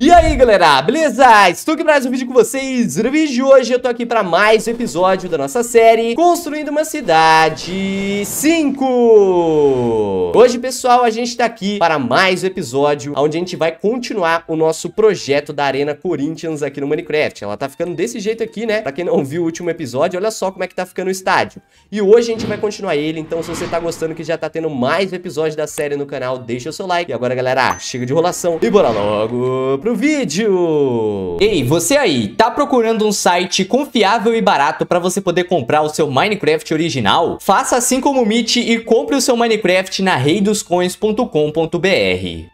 E aí galera, beleza? Estou aqui para mais um vídeo com vocês No vídeo de hoje eu tô aqui para mais um episódio da nossa série Construindo uma cidade 5 Hoje pessoal, a gente tá aqui para mais um episódio Onde a gente vai continuar o nosso projeto da Arena Corinthians aqui no Minecraft Ela tá ficando desse jeito aqui, né? Pra quem não viu o último episódio, olha só como é que tá ficando o estádio E hoje a gente vai continuar ele, então se você tá gostando que já tá tendo mais um episódio da série no canal Deixa o seu like E agora galera, chega de enrolação e bora logo pro vídeo! Ei, você aí, tá procurando um site confiável e barato para você poder comprar o seu Minecraft original? Faça assim como o Mitch e compre o seu Minecraft na reidoscoins.com.br.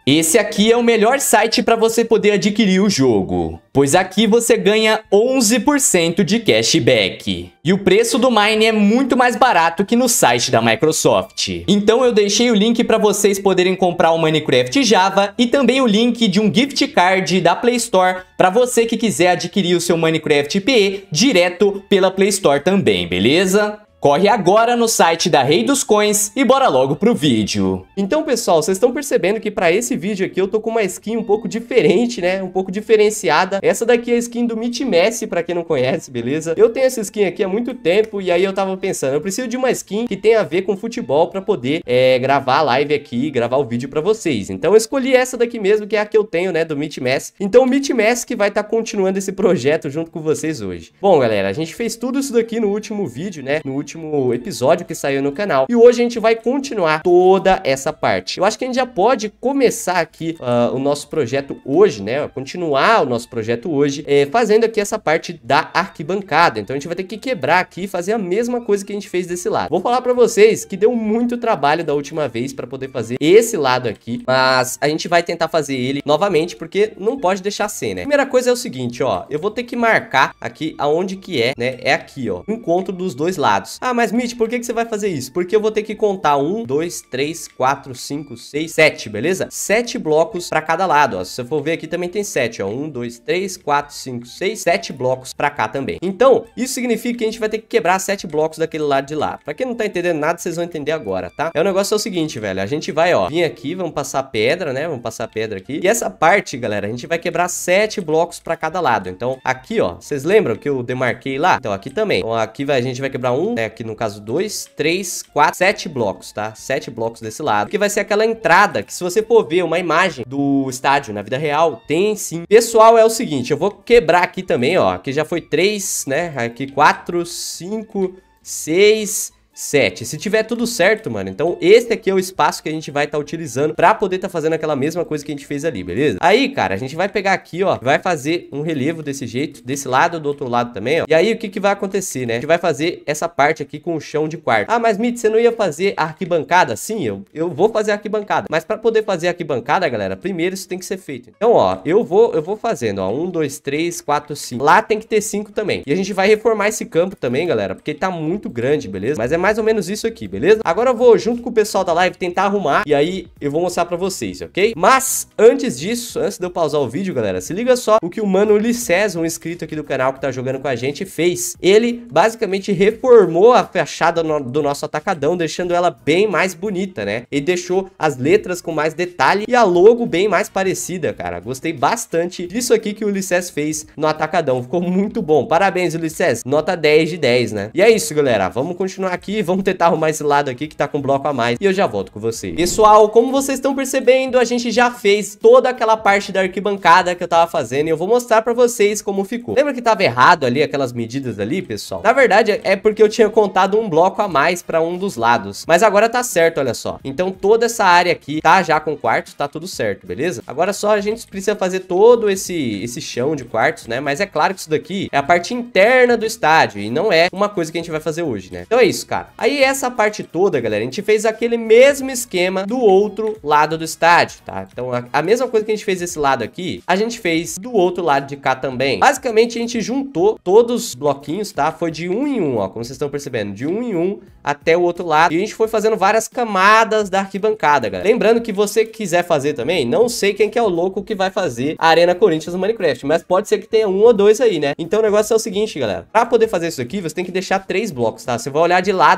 Esse aqui é o melhor site para você poder adquirir o jogo pois aqui você ganha 11% de cashback. E o preço do Mine é muito mais barato que no site da Microsoft. Então eu deixei o link para vocês poderem comprar o Minecraft Java e também o link de um gift card da Play Store para você que quiser adquirir o seu Minecraft PE direto pela Play Store também, beleza? Corre agora no site da Rei dos Coins e bora logo pro vídeo. Então pessoal, vocês estão percebendo que para esse vídeo aqui eu tô com uma skin um pouco diferente, né? Um pouco diferenciada. Essa daqui é a skin do Meet Messi, pra quem não conhece, beleza? Eu tenho essa skin aqui há muito tempo e aí eu tava pensando, eu preciso de uma skin que tenha a ver com futebol pra poder é, gravar a live aqui, gravar o vídeo pra vocês. Então eu escolhi essa daqui mesmo, que é a que eu tenho, né, do Meet Messi. Então o Meet Messi que vai estar tá continuando esse projeto junto com vocês hoje. Bom galera, a gente fez tudo isso daqui no último vídeo, né? No último último episódio que saiu no canal. E hoje a gente vai continuar toda essa parte. Eu acho que a gente já pode começar aqui uh, o nosso projeto hoje, né? Continuar o nosso projeto hoje, é, fazendo aqui essa parte da arquibancada. Então a gente vai ter que quebrar aqui e fazer a mesma coisa que a gente fez desse lado. Vou falar para vocês que deu muito trabalho da última vez para poder fazer esse lado aqui, mas a gente vai tentar fazer ele novamente porque não pode deixar sem, né? Primeira coisa é o seguinte, ó, eu vou ter que marcar aqui aonde que é, né? É aqui, ó, encontro dos dois lados. Ah, mas Mitch, por que, que você vai fazer isso? Porque eu vou ter que contar um, dois, três, quatro, cinco, seis, sete, beleza? Sete blocos para cada lado, ó. Se você for ver aqui também tem sete, ó. Um, dois, três, quatro, cinco, seis, sete blocos para cá também. Então, isso significa que a gente vai ter que quebrar sete blocos daquele lado de lá. Para quem não tá entendendo nada, vocês vão entender agora, tá? É o negócio é o seguinte, velho. A gente vai, ó, vir aqui, vamos passar pedra, né? Vamos passar pedra aqui. E essa parte, galera, a gente vai quebrar sete blocos para cada lado. Então, aqui, ó, vocês lembram que eu demarquei lá? Então, aqui também. Então, aqui vai, a gente vai quebrar um, né? aqui no caso 2, 3, 4, 7 blocos, tá? 7 blocos desse lado, que vai ser aquela entrada que se você for ver uma imagem do estádio na vida real, tem sim. Pessoal, é o seguinte, eu vou quebrar aqui também, ó, aqui já foi 3, né? Aqui 4, 5, 6... 7. Se tiver tudo certo, mano, então esse aqui é o espaço que a gente vai estar tá utilizando pra poder estar tá fazendo aquela mesma coisa que a gente fez ali, beleza? Aí, cara, a gente vai pegar aqui, ó, vai fazer um relevo desse jeito, desse lado do outro lado também, ó. E aí, o que que vai acontecer, né? A gente vai fazer essa parte aqui com o chão de quarto. Ah, mas, Mitch, você não ia fazer arquibancada? Sim, eu, eu vou fazer arquibancada. Mas pra poder fazer arquibancada, galera, primeiro isso tem que ser feito. Então, ó, eu vou, eu vou fazendo, ó, 1, 2, 3, 4, 5. Lá tem que ter 5 também. E a gente vai reformar esse campo também, galera, porque tá muito grande, beleza? Mas é mais mais ou menos isso aqui, beleza? Agora eu vou junto com o pessoal da live tentar arrumar e aí eu vou mostrar pra vocês, ok? Mas antes disso, antes de eu pausar o vídeo, galera, se liga só o que o Mano Ulisses, um inscrito aqui do canal que tá jogando com a gente, fez. Ele basicamente reformou a fachada no, do nosso atacadão, deixando ela bem mais bonita, né? E deixou as letras com mais detalhe e a logo bem mais parecida, cara. Gostei bastante disso aqui que o Ulisses fez no atacadão. Ficou muito bom. Parabéns, Ulisses. Nota 10 de 10, né? E é isso, galera. Vamos continuar aqui aqui, vamos tentar arrumar esse lado aqui que tá com bloco a mais. E eu já volto com você. Pessoal, como vocês estão percebendo, a gente já fez toda aquela parte da arquibancada que eu tava fazendo. E eu vou mostrar pra vocês como ficou. Lembra que tava errado ali, aquelas medidas ali, pessoal? Na verdade, é porque eu tinha contado um bloco a mais pra um dos lados. Mas agora tá certo, olha só. Então toda essa área aqui tá já com quartos, tá tudo certo, beleza? Agora só a gente precisa fazer todo esse, esse chão de quartos, né? Mas é claro que isso daqui é a parte interna do estádio e não é uma coisa que a gente vai fazer hoje, né? Então é isso, cara jogar. Aí essa parte toda, galera, a gente fez aquele mesmo esquema do outro lado do estádio, tá? Então a, a mesma coisa que a gente fez desse lado aqui, a gente fez do outro lado de cá também. Basicamente a gente juntou todos os bloquinhos, tá? Foi de um em um, ó, como vocês estão percebendo, de um em um até o outro lado. E a gente foi fazendo várias camadas da arquibancada, galera. Lembrando que você quiser fazer também, não sei quem que é o louco que vai fazer a Arena Corinthians no Minecraft, mas pode ser que tenha um ou dois aí, né? Então o negócio é o seguinte, galera. Pra poder fazer isso aqui, você tem que deixar três blocos, tá? Você vai olhar de lado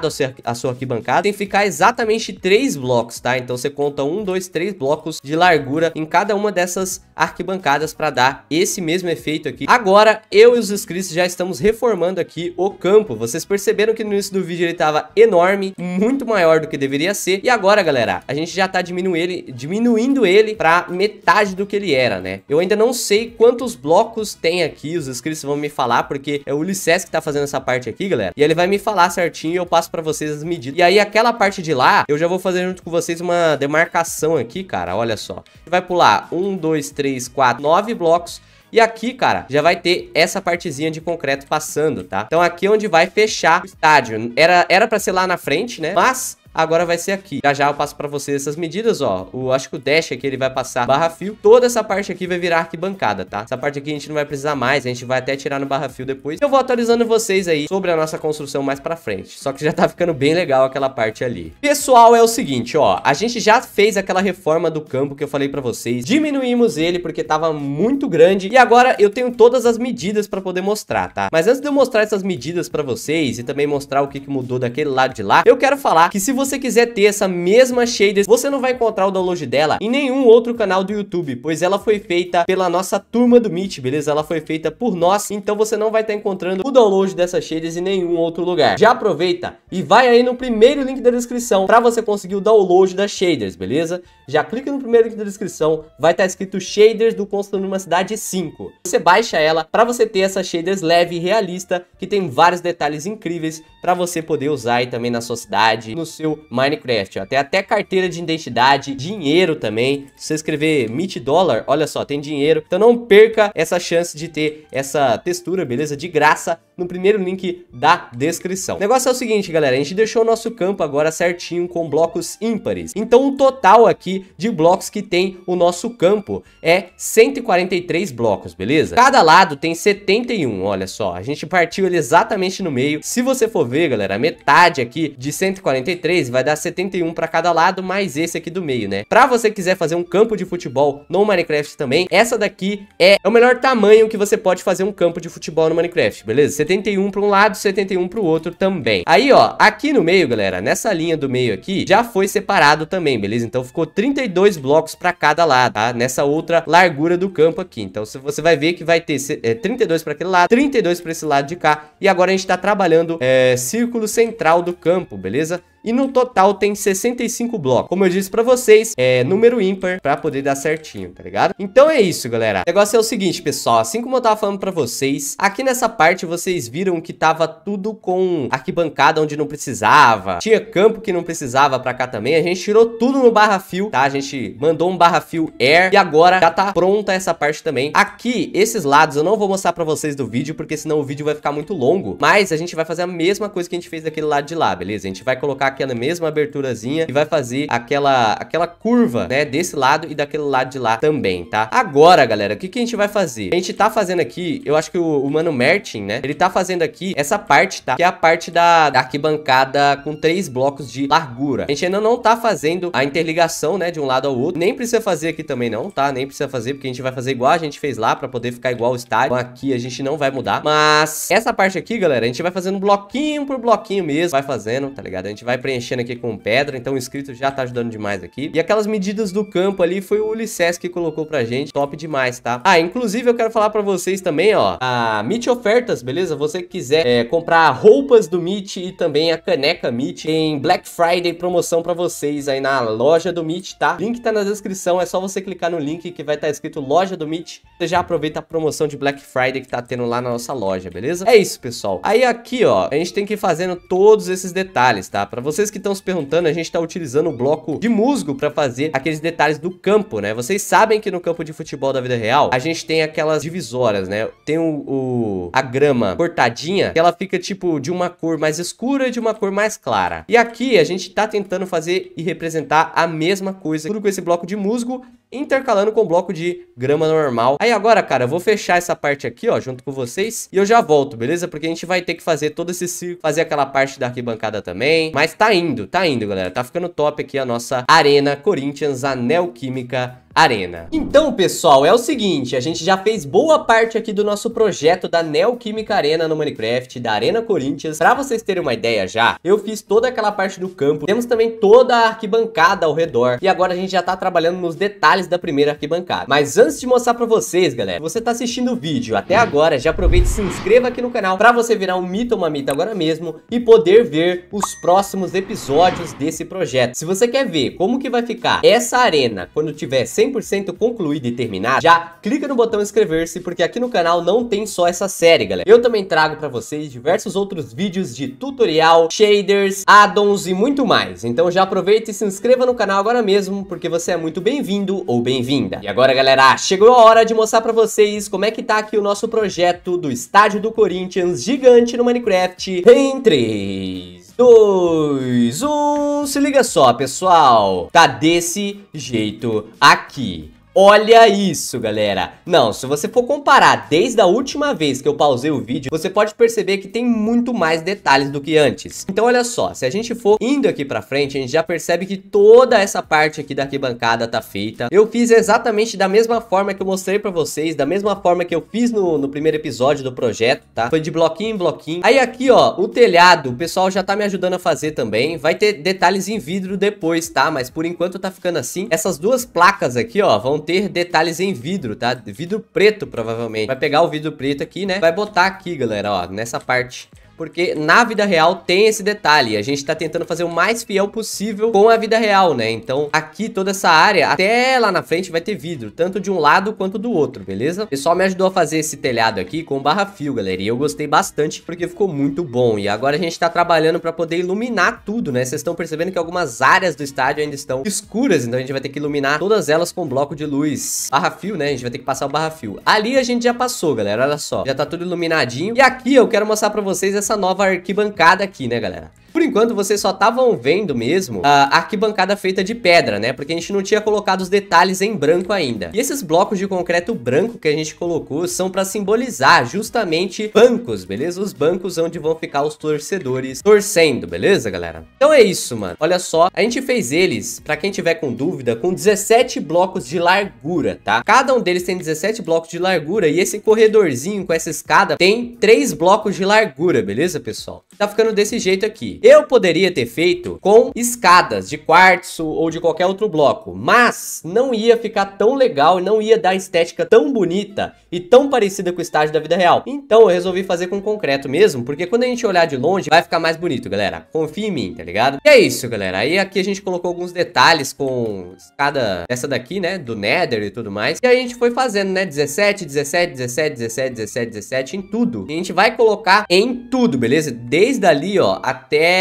a sua arquibancada, tem que ficar exatamente três blocos, tá? Então você conta um, dois, três blocos de largura em cada uma dessas arquibancadas para dar esse mesmo efeito aqui. Agora, eu e os inscritos já estamos reformando aqui o campo. Vocês perceberam que no início do vídeo ele estava enorme, muito maior do que deveria ser. E agora, galera, a gente já está diminuindo ele, diminuindo ele para metade do que ele era, né? Eu ainda não sei quantos blocos tem aqui, os inscritos vão me falar, porque é o Ulisses que está fazendo essa parte aqui, galera. E ele vai me falar certinho e eu passo passo pra vocês as medidas. E aí aquela parte de lá, eu já vou fazer junto com vocês uma demarcação aqui, cara, olha só. Vai pular um, dois, três, quatro, nove blocos. E aqui, cara, já vai ter essa partezinha de concreto passando, tá? Então aqui é onde vai fechar o estádio. Era, era pra ser lá na frente, né? Mas agora vai ser aqui. Já já eu passo pra vocês essas medidas, ó. O, acho que o dash aqui ele vai passar barra fio. Toda essa parte aqui vai virar arquibancada, tá? Essa parte aqui a gente não vai precisar mais, a gente vai até tirar no barra fio depois. Eu vou atualizando vocês aí sobre a nossa construção mais pra frente. Só que já tá ficando bem legal aquela parte ali. Pessoal, é o seguinte, ó. A gente já fez aquela reforma do campo que eu falei pra vocês. Diminuímos ele porque tava muito grande. E agora eu tenho todas as medidas pra poder mostrar, tá? Mas antes de eu mostrar essas medidas pra vocês e também mostrar o que, que mudou daquele lado de lá, eu quero falar que se você você quiser ter essa mesma shader, você não vai encontrar o download dela em nenhum outro canal do YouTube, pois ela foi feita pela nossa turma do Meet, beleza? Ela foi feita por nós, então você não vai estar tá encontrando o download dessa shaders em nenhum outro lugar. Já aproveita e vai aí no primeiro link da descrição para você conseguir o download das shaders, beleza? já clica no primeiro link da descrição, vai estar tá escrito Shaders do Construindo uma Cidade 5. Você baixa ela para você ter essa shaders leve e realista, que tem vários detalhes incríveis para você poder usar aí também na sua cidade, no seu Minecraft. Até até carteira de identidade, dinheiro também. Se você escrever Meet Dollar, olha só, tem dinheiro. Então não perca essa chance de ter essa textura, beleza? De graça no primeiro link da descrição. O negócio é o seguinte, galera, a gente deixou o nosso campo agora certinho com blocos ímpares. Então o total aqui de blocos que tem o nosso campo é 143 blocos, beleza? Cada lado tem 71, olha só, a gente partiu ele exatamente no meio. Se você for ver, galera, metade aqui de 143 vai dar 71 para cada lado, mais esse aqui do meio, né? Para você quiser fazer um campo de futebol no Minecraft também, essa daqui é, é o melhor tamanho que você pode fazer um campo de futebol no Minecraft, beleza? 71 para um lado, 71 para o outro também. Aí, ó, aqui no meio, galera, nessa linha do meio aqui, já foi separado também, beleza? Então ficou 32 blocos para cada lado, tá? Nessa outra largura do campo aqui. Então você vai ver que vai ter é, 32 para aquele lado, 32 para esse lado de cá. E agora a gente está trabalhando é, círculo central do campo, beleza? e no total tem 65 blocos. Como eu disse pra vocês, é número ímpar pra poder dar certinho, tá ligado? Então é isso, galera. O negócio é o seguinte, pessoal, assim como eu tava falando pra vocês, aqui nessa parte vocês viram que tava tudo com arquibancada onde não precisava, tinha campo que não precisava pra cá também, a gente tirou tudo no barra fio, tá? A gente mandou um barra fio air e agora já tá pronta essa parte também. Aqui, esses lados eu não vou mostrar pra vocês do vídeo, porque senão o vídeo vai ficar muito longo, mas a gente vai fazer a mesma coisa que a gente fez daquele lado de lá, beleza? A gente vai colocar aquela mesma aberturazinha e vai fazer aquela, aquela curva, né, desse lado e daquele lado de lá também, tá? Agora, galera, o que, que a gente vai fazer? A gente tá fazendo aqui, eu acho que o, o Mano Mertin, né, ele tá fazendo aqui essa parte, tá? Que é a parte da, da arquibancada com três blocos de largura. A gente ainda não tá fazendo a interligação, né, de um lado ao outro. Nem precisa fazer aqui também não, tá? Nem precisa fazer, porque a gente vai fazer igual a gente fez lá pra poder ficar igual o estádio. Então aqui a gente não vai mudar. Mas essa parte aqui, galera, a gente vai fazendo bloquinho por bloquinho mesmo. Vai fazendo, tá ligado? A gente vai preenchendo aqui com pedra, então o inscrito já tá ajudando demais aqui. E aquelas medidas do campo ali foi o Ulisses que colocou pra gente, top demais, tá? Ah, inclusive eu quero falar pra vocês também, ó, a MIT Ofertas, beleza? Você que quiser é, comprar roupas do MIT e também a caneca MIT, tem Black Friday promoção pra vocês aí na loja do MIT, tá? Link tá na descrição, é só você clicar no link que vai estar tá escrito loja do MIT, você já aproveita a promoção de Black Friday que tá tendo lá na nossa loja, beleza? É isso, pessoal. Aí aqui, ó, a gente tem que ir fazendo todos esses detalhes, tá? Pra você vocês que estão se perguntando, a gente está utilizando o bloco de musgo para fazer aqueles detalhes do campo, né? Vocês sabem que no campo de futebol da vida real, a gente tem aquelas divisórias, né? Tem o, o a grama cortadinha, que ela fica tipo de uma cor mais escura e de uma cor mais clara. E aqui a gente está tentando fazer e representar a mesma coisa, tudo com esse bloco de musgo intercalando com o bloco de grama normal. Aí agora, cara, eu vou fechar essa parte aqui, ó, junto com vocês, e eu já volto, beleza? Porque a gente vai ter que fazer todo esse fazer aquela parte da arquibancada também, mas tá indo, tá indo, galera. Tá ficando top aqui a nossa Arena Corinthians Anel Química Arena. Então, pessoal, é o seguinte, a gente já fez boa parte aqui do nosso projeto da Neoquímica Arena no Minecraft, da Arena Corinthians. Pra vocês terem uma ideia já, eu fiz toda aquela parte do campo, temos também toda a arquibancada ao redor, e agora a gente já tá trabalhando nos detalhes da primeira arquibancada. Mas antes de mostrar pra vocês, galera, você tá assistindo o vídeo até agora, já aproveita e se inscreva aqui no canal pra você virar um mito ou uma mita agora mesmo e poder ver os próximos episódios desse projeto. Se você quer ver como que vai ficar essa arena quando tiver 100% concluída e terminada, já clica no botão inscrever-se, porque aqui no canal não tem só essa série, galera. Eu também trago para vocês diversos outros vídeos de tutorial, shaders, addons e muito mais. Então já aproveita e se inscreva no canal agora mesmo, porque você é muito bem-vindo ou bem-vinda. E agora, galera, chegou a hora de mostrar para vocês como é que tá aqui o nosso projeto do Estádio do Corinthians gigante no Minecraft em 3... 2, 1. Se liga só, pessoal. Tá desse jeito aqui. Olha isso, galera! Não, se você for comparar desde a última vez que eu pausei o vídeo, você pode perceber que tem muito mais detalhes do que antes. Então olha só, se a gente for indo aqui pra frente, a gente já percebe que toda essa parte aqui da arquibancada tá feita. Eu fiz exatamente da mesma forma que eu mostrei pra vocês, da mesma forma que eu fiz no, no primeiro episódio do projeto, tá? Foi de bloquinho em bloquinho. Aí aqui, ó, o telhado, o pessoal já tá me ajudando a fazer também. Vai ter detalhes em vidro depois, tá? Mas por enquanto tá ficando assim. Essas duas placas aqui, ó, vão ter detalhes em vidro, tá? Vidro preto, provavelmente. Vai pegar o vidro preto aqui, né? Vai botar aqui, galera, ó, nessa parte porque na vida real tem esse detalhe. A gente tá tentando fazer o mais fiel possível com a vida real, né? Então aqui toda essa área, até lá na frente vai ter vidro, tanto de um lado quanto do outro, beleza? O pessoal me ajudou a fazer esse telhado aqui com barra fio, galera, e eu gostei bastante porque ficou muito bom. E agora a gente tá trabalhando pra poder iluminar tudo, né? Vocês estão percebendo que algumas áreas do estádio ainda estão escuras, então a gente vai ter que iluminar todas elas com bloco de luz. Barra fio, né? A gente vai ter que passar o barra fio. Ali a gente já passou, galera, olha só. Já tá tudo iluminadinho. E aqui eu quero mostrar pra vocês essa nova arquibancada aqui, né, galera? Por enquanto, vocês só estavam vendo mesmo a arquibancada feita de pedra, né? Porque a gente não tinha colocado os detalhes em branco ainda. E esses blocos de concreto branco que a gente colocou são para simbolizar justamente bancos, beleza? Os bancos onde vão ficar os torcedores torcendo, beleza, galera? Então é isso, mano. Olha só, a gente fez eles, para quem tiver com dúvida, com 17 blocos de largura, tá? Cada um deles tem 17 blocos de largura e esse corredorzinho com essa escada tem 3 blocos de largura, beleza, pessoal? Tá ficando desse jeito aqui eu poderia ter feito com escadas de quartzo ou de qualquer outro bloco, mas não ia ficar tão legal e não ia dar estética tão bonita e tão parecida com o estágio da vida real. Então eu resolvi fazer com concreto mesmo, porque quando a gente olhar de longe vai ficar mais bonito, galera. Confia em mim, tá ligado? E é isso, galera. Aí aqui a gente colocou alguns detalhes com escada essa daqui, né, do Nether e tudo mais. E aí a gente foi fazendo, né, 17, 17, 17, 17, 17, 17 em tudo. E a gente vai colocar em tudo, beleza? Desde ali, ó, até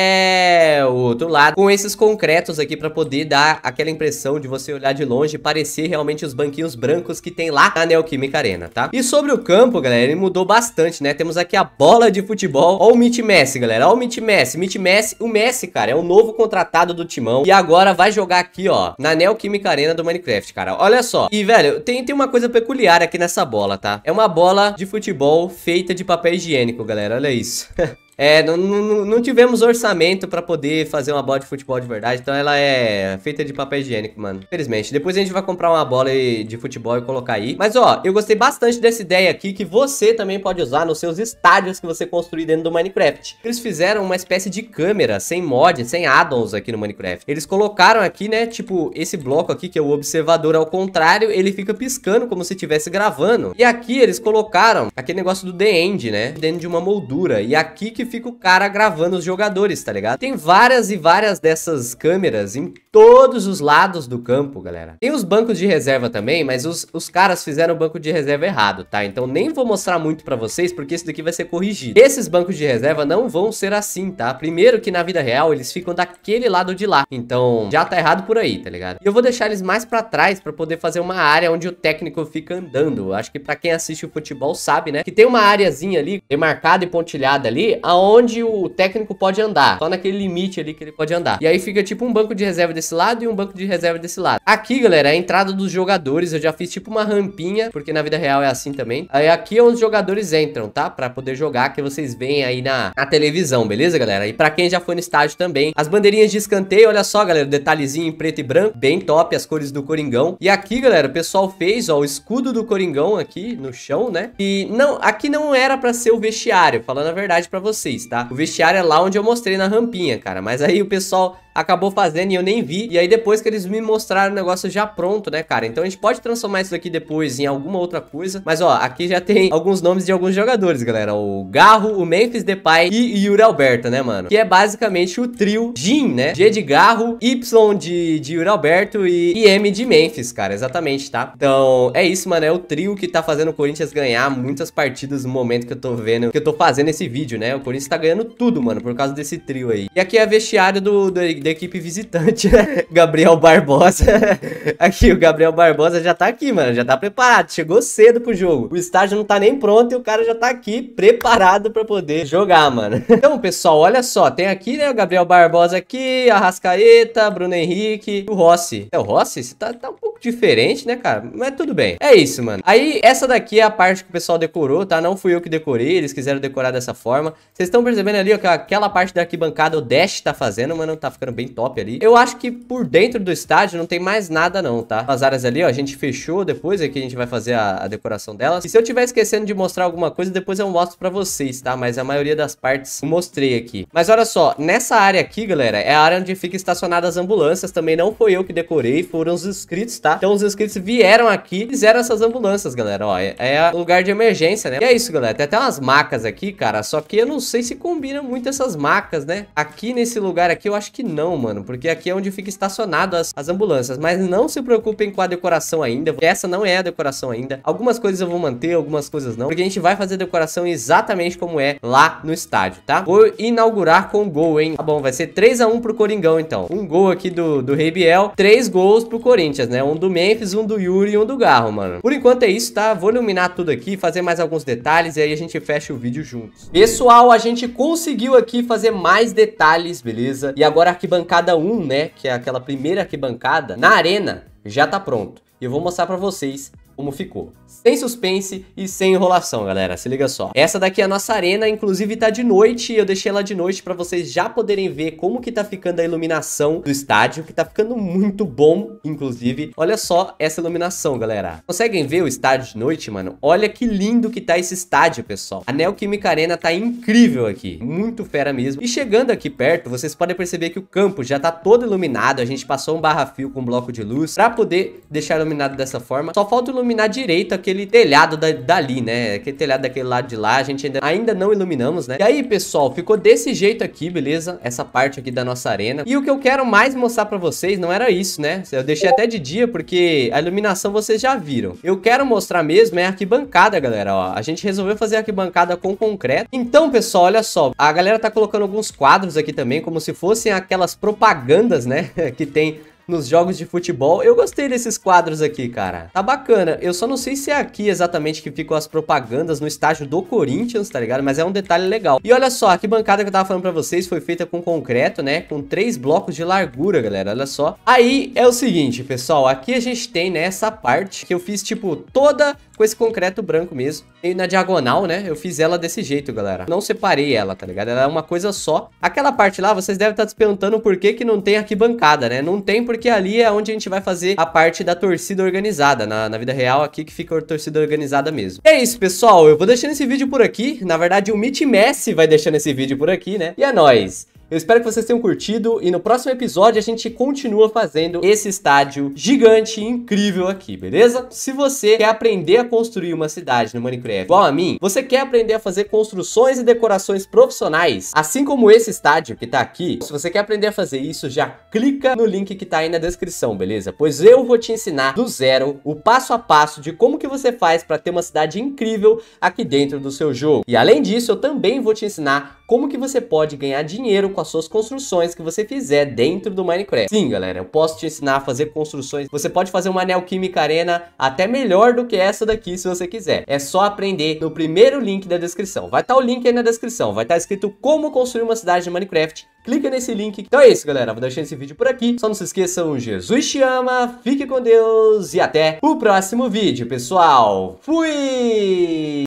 o outro lado com esses concretos aqui para poder dar aquela impressão de você olhar de longe e parecer realmente os banquinhos brancos que tem lá na Neoquímica Arena, tá? E sobre o campo, galera, ele mudou bastante, né? Temos aqui a bola de futebol. Olha o Mitch Messi, galera. Olha o Mitch Messi. Mitch Messi, o Messi, cara, é o novo contratado do Timão e agora vai jogar aqui, ó, na Neoquímica Arena do Minecraft, cara. Olha só. E, velho, tem, tem uma coisa peculiar aqui nessa bola, tá? É uma bola de futebol feita de papel higiênico, galera. Olha isso. É, não, não, não tivemos orçamento para poder fazer uma bola de futebol de verdade, então ela é feita de papel higiênico, mano. Infelizmente. Depois a gente vai comprar uma bola de futebol e colocar aí. Mas, ó, eu gostei bastante dessa ideia aqui que você também pode usar nos seus estádios que você construir dentro do Minecraft. Eles fizeram uma espécie de câmera, sem mod, sem addons aqui no Minecraft. Eles colocaram aqui, né, tipo, esse bloco aqui, que é o observador ao contrário, ele fica piscando como se estivesse gravando. E aqui eles colocaram aquele negócio do The End, né, dentro de uma moldura. E aqui que fica o cara gravando os jogadores, tá ligado? Tem várias e várias dessas câmeras em todos os lados do campo, galera. Tem os bancos de reserva também, mas os, os caras fizeram o banco de reserva errado, tá? Então nem vou mostrar muito pra vocês, porque isso daqui vai ser corrigido. Esses bancos de reserva não vão ser assim, tá? Primeiro que na vida real eles ficam daquele lado de lá. Então já tá errado por aí, tá ligado? E eu vou deixar eles mais pra trás pra poder fazer uma área onde o técnico fica andando. Acho que pra quem assiste o futebol sabe, né? Que tem uma áreazinha ali, demarcada e pontilhada ali, aonde aonde o técnico pode andar. Só naquele limite ali que ele pode andar. E aí fica tipo um banco de reserva desse lado e um banco de reserva desse lado. Aqui, galera, é a entrada dos jogadores. Eu já fiz tipo uma rampinha, porque na vida real é assim também. Aí aqui é onde os jogadores entram, tá? Pra poder jogar, que vocês veem aí na, na televisão, beleza, galera? E pra quem já foi no estádio também, as bandeirinhas de escanteio, olha só, galera, detalhezinho em preto e branco, bem top, as cores do Coringão. E aqui, galera, o pessoal fez, ó, o escudo do Coringão aqui no chão, né? E não, aqui não era pra ser o vestiário, falando a verdade pra vocês vocês, tá? O vestiário é lá onde eu mostrei na rampinha, cara. Mas aí o pessoal acabou fazendo e eu nem vi. E aí depois que eles me mostraram o negócio já pronto, né, cara? Então a gente pode transformar isso aqui depois em alguma outra coisa. Mas, ó, aqui já tem alguns nomes de alguns jogadores, galera. O Garro, o Memphis Depay e Yuri Alberto, né, mano? Que é basicamente o trio Jin, né? G de Garro, Y de, de Yuri Alberto e, e M de Memphis, cara. Exatamente, tá? Então, é isso, mano. É o trio que tá fazendo o Corinthians ganhar muitas partidas no momento que eu tô vendo, que eu tô fazendo esse vídeo, né? O Corinthians tá ganhando tudo, mano, por causa desse trio aí. E aqui é vestiário do, do da equipe visitante, né? Gabriel Barbosa. aqui, o Gabriel Barbosa já tá aqui, mano. Já tá preparado. Chegou cedo pro jogo. O estágio não tá nem pronto e o cara já tá aqui preparado pra poder jogar, mano. então, pessoal, olha só. Tem aqui, né? O Gabriel Barbosa aqui, a Rascaeta, Bruno Henrique, o Rossi. É, o Rossi? Você tá, tá um pouco diferente, né, cara? Mas tudo bem. É isso, mano. Aí, essa daqui é a parte que o pessoal decorou, tá? Não fui eu que decorei, eles quiseram decorar dessa forma. Vocês estão percebendo ali, ó, que aquela parte da arquibancada o Dash tá fazendo, mano não tá ficando ficaram bem top ali. Eu acho que por dentro do estádio não tem mais nada não, tá? As áreas ali, ó, a gente fechou depois, aqui é a gente vai fazer a, a decoração delas. E se eu tiver esquecendo de mostrar alguma coisa, depois eu mostro pra vocês, tá? Mas a maioria das partes eu mostrei aqui. Mas olha só, nessa área aqui, galera, é a área onde fica estacionada as ambulâncias. Também não foi eu que decorei, foram os inscritos, tá? Então os inscritos vieram aqui e fizeram essas ambulâncias, galera, ó. É, é lugar de emergência, né? E é isso, galera. Tem até umas macas aqui, cara, só que eu não sei se combina muito essas macas, né? Aqui nesse lugar aqui, eu acho que não não, mano, porque aqui é onde fica estacionado as, as ambulâncias. Mas não se preocupem com a decoração ainda, essa não é a decoração ainda. Algumas coisas eu vou manter, algumas coisas não, porque a gente vai fazer a decoração exatamente como é lá no estádio, tá? Vou inaugurar com gol, hein? Tá bom, vai ser 3x1 pro Coringão, então. Um gol aqui do, do Rei Biel, três gols pro Corinthians, né? Um do Memphis, um do Yuri e um do Garro, mano. Por enquanto é isso, tá? Vou iluminar tudo aqui, fazer mais alguns detalhes e aí a gente fecha o vídeo juntos. Pessoal, a gente conseguiu aqui fazer mais detalhes, beleza? E agora aqui arquibancada 1, né, que é aquela primeira arquibancada, na arena, já tá pronto. E eu vou mostrar para vocês como ficou sem suspense e sem enrolação, galera. Se liga só. Essa daqui é a nossa arena, inclusive tá de noite, eu deixei ela de noite para vocês já poderem ver como que tá ficando a iluminação do estádio, que tá ficando muito bom, inclusive. Olha só essa iluminação, galera. Conseguem ver o estádio de noite, mano? Olha que lindo que tá esse estádio, pessoal. A Neoquímica Arena tá incrível aqui, muito fera mesmo. E chegando aqui perto, vocês podem perceber que o campo já tá todo iluminado, a gente passou um barra-fio com um bloco de luz para poder deixar iluminado dessa forma. Só falta iluminar direito aquele telhado da, dali, né? Aquele telhado daquele lado de lá, a gente ainda, ainda não iluminamos, né? E aí, pessoal, ficou desse jeito aqui, beleza? Essa parte aqui da nossa arena. E o que eu quero mais mostrar pra vocês não era isso, né? Eu deixei até de dia, porque a iluminação vocês já viram. Eu quero mostrar mesmo é a arquibancada, galera, ó. A gente resolveu fazer a arquibancada com concreto. Então, pessoal, olha só. A galera tá colocando alguns quadros aqui também, como se fossem aquelas propagandas, né? que tem nos jogos de futebol. Eu gostei desses quadros aqui, cara. Tá bacana. Eu só não sei se é aqui exatamente que ficam as propagandas no estádio do Corinthians, tá ligado? Mas é um detalhe legal. E olha só, que bancada que eu tava falando pra vocês foi feita com concreto, né? Com três blocos de largura, galera. Olha só. Aí é o seguinte, pessoal. Aqui a gente tem, né, essa parte que eu fiz, tipo, toda com esse concreto branco mesmo. Meio na diagonal, né? Eu fiz ela desse jeito, galera. Não separei ela, tá ligado? Ela é uma coisa só. Aquela parte lá, vocês devem estar tá se perguntando por que, que não tem arquibancada, né? Não tem porque ali é onde a gente vai fazer a parte da torcida organizada. Na, na vida real, aqui que fica a torcida organizada mesmo. É isso, pessoal. Eu vou deixando esse vídeo por aqui. Na verdade, o Mitch Messi vai deixando esse vídeo por aqui, né? E é nóis. Eu espero que vocês tenham curtido e no próximo episódio a gente continua fazendo esse estádio gigante e incrível aqui, beleza? Se você quer aprender a construir uma cidade no Minecraft igual a mim, você quer aprender a fazer construções e decorações profissionais, assim como esse estádio que tá aqui, se você quer aprender a fazer isso, já clica no link que tá aí na descrição, beleza? Pois eu vou te ensinar do zero o passo a passo de como que você faz para ter uma cidade incrível aqui dentro do seu jogo. E além disso, eu também vou te ensinar como que você pode ganhar dinheiro com as suas construções que você fizer dentro do Minecraft. Sim, galera, eu posso te ensinar a fazer construções. Você pode fazer uma Neoquímica Arena até melhor do que essa daqui se você quiser. É só aprender no primeiro link da descrição. Vai estar tá o link aí na descrição. Vai estar tá escrito como construir uma cidade de Minecraft clica nesse link. Então é isso, galera. Vou deixar esse vídeo por aqui. Só não se esqueçam, Jesus te ama, fique com Deus e até o próximo vídeo, pessoal. Fui!